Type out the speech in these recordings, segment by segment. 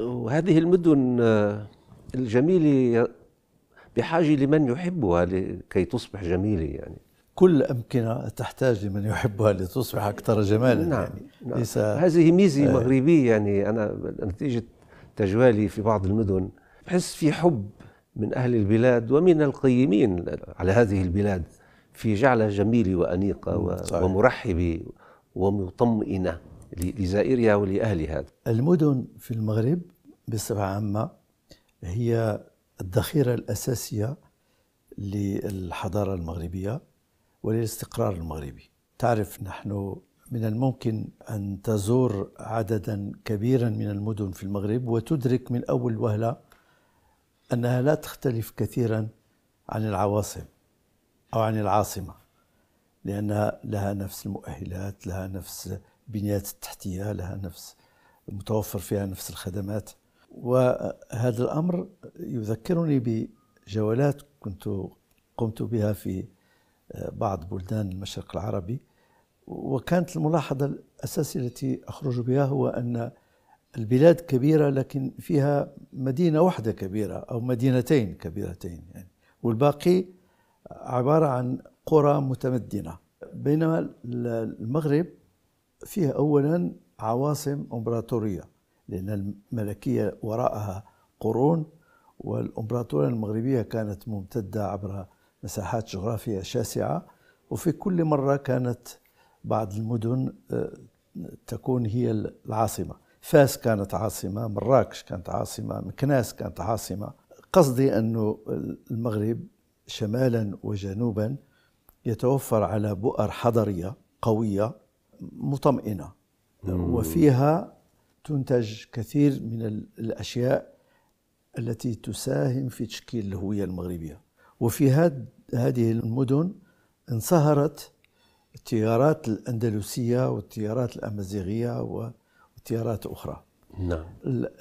وهذه المدن الجميلة بحاجة لمن يحبها لكي تصبح جميلة يعني كل أمكنة تحتاج لمن يحبها لتصبح أكثر جمالا نعم, يعني نعم. ليس هذه ميزة آه. مغربية يعني أنا نتيجة تجوالي في بعض المدن بحس في حب من أهل البلاد ومن القيمين على هذه البلاد في جعلها جميلة وأنيقة ومرحبة ومطمئنة لزائرها ولأهلها المدن في المغرب بصفة عامة هي الذخيرة الأساسية للحضارة المغربية وللاستقرار المغربي تعرف نحن من الممكن أن تزور عددا كبيرا من المدن في المغرب وتدرك من أول وهلة أنها لا تختلف كثيرا عن العواصم أو عن العاصمة لأنها لها نفس المؤهلات لها نفس البنيات التحتيه لها نفس متوفر فيها نفس الخدمات وهذا الامر يذكرني بجولات كنت قمت بها في آه، بعض بلدان المشرق العربي وكانت الملاحظه الاساسيه التي اخرج بها هو ان البلاد كبيره لكن فيها مدينه واحده كبيره او مدينتين كبيرتين يعني والباقي عباره عن قرى متمدنه بينما المغرب فيها أولا عواصم إمبراطورية لأن الملكية وراءها قرون والإمبراطورية المغربية كانت ممتدة عبر مساحات جغرافية شاسعة وفي كل مرة كانت بعض المدن آه، تكون هي العاصمة فاس كانت عاصمة مراكش كانت عاصمة مكناس كانت عاصمة قصدي أن المغرب شمالا وجنوبا يتوفر على بؤر حضرية قوية مطمئنه وفيها تنتج كثير من الاشياء التي تساهم في تشكيل الهويه المغربيه وفي هذه المدن انصهرت التيارات الاندلسيه والتيارات الامازيغيه والتيارات اخرى نعم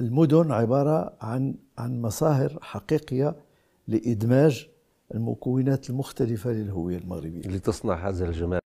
المدن عباره عن عن مصاهر حقيقيه لادماج المكونات المختلفه للهويه المغربيه لتصنع هذا الجمال